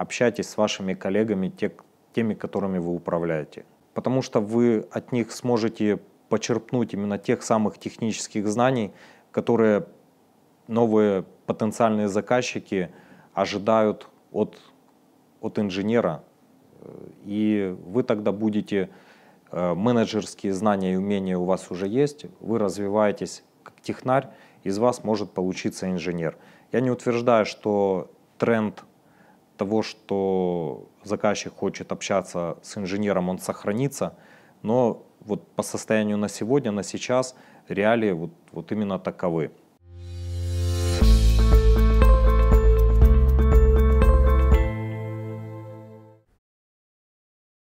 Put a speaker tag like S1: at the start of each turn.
S1: общайтесь с вашими коллегами, те, теми, которыми вы управляете. Потому что вы от них сможете почерпнуть именно тех самых технических знаний, которые новые потенциальные заказчики ожидают от, от инженера. И вы тогда будете, э, менеджерские знания и умения у вас уже есть, вы развиваетесь как технарь, из вас может получиться инженер. Я не утверждаю, что тренд того, что заказчик хочет общаться с инженером, он сохранится, но вот по состоянию на сегодня, на сейчас реалии вот, вот именно таковы.